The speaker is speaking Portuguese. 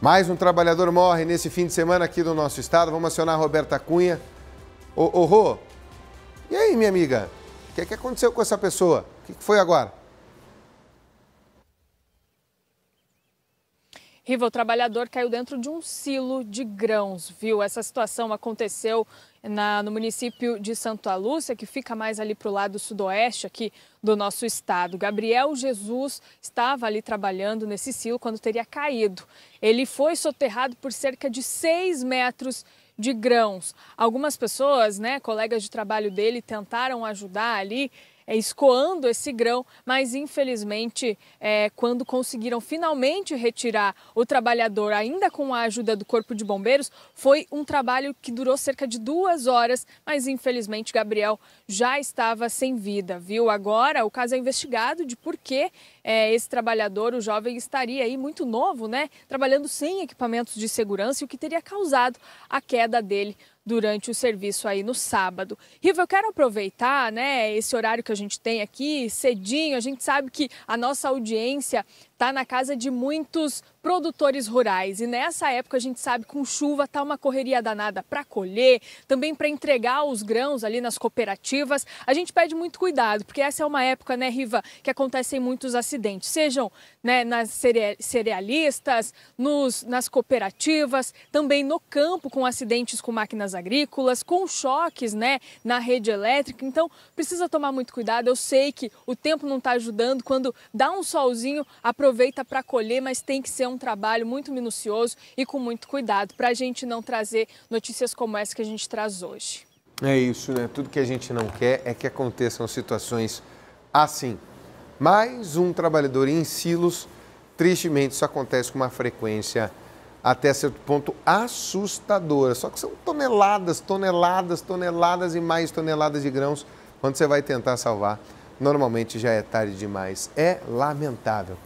Mais um trabalhador morre nesse fim de semana aqui no nosso estado. Vamos acionar a Roberta Cunha. Ô, ô Rô, e aí, minha amiga? O que, é que aconteceu com essa pessoa? O que, que foi agora? Riva, o trabalhador caiu dentro de um silo de grãos, viu? Essa situação aconteceu na, no município de Santa Lúcia, que fica mais ali para o lado sudoeste aqui do nosso estado. Gabriel Jesus estava ali trabalhando nesse silo quando teria caído. Ele foi soterrado por cerca de 6 metros de grãos. Algumas pessoas, né, colegas de trabalho dele, tentaram ajudar ali é, escoando esse grão, mas infelizmente, é, quando conseguiram finalmente retirar o trabalhador, ainda com a ajuda do Corpo de Bombeiros, foi um trabalho que durou cerca de duas horas, mas infelizmente Gabriel já estava sem vida, viu? Agora o caso é investigado de por que é, esse trabalhador, o jovem, estaria aí muito novo, né? Trabalhando sem equipamentos de segurança e o que teria causado a queda dele durante o serviço aí no sábado. Riva, eu quero aproveitar, né, esse horário que a gente tem aqui, cedinho, a gente sabe que a nossa audiência está na casa de muitos produtores rurais. E nessa época a gente sabe que com chuva tá uma correria danada para colher, também para entregar os grãos ali nas cooperativas. A gente pede muito cuidado, porque essa é uma época, né, Riva, que acontecem muitos acidentes, sejam né, nas cerealistas, nos, nas cooperativas, também no campo com acidentes com máquinas agrícolas, com choques, né, na rede elétrica. Então precisa tomar muito cuidado. Eu sei que o tempo não está ajudando. Quando dá um solzinho, aproveita aproveita para colher, mas tem que ser um trabalho muito minucioso e com muito cuidado para a gente não trazer notícias como essa que a gente traz hoje. É isso, né? Tudo que a gente não quer é que aconteçam situações assim. Mais um trabalhador em silos, tristemente isso acontece com uma frequência até certo ponto assustadora. Só que são toneladas, toneladas, toneladas e mais toneladas de grãos. Quando você vai tentar salvar, normalmente já é tarde demais. É lamentável.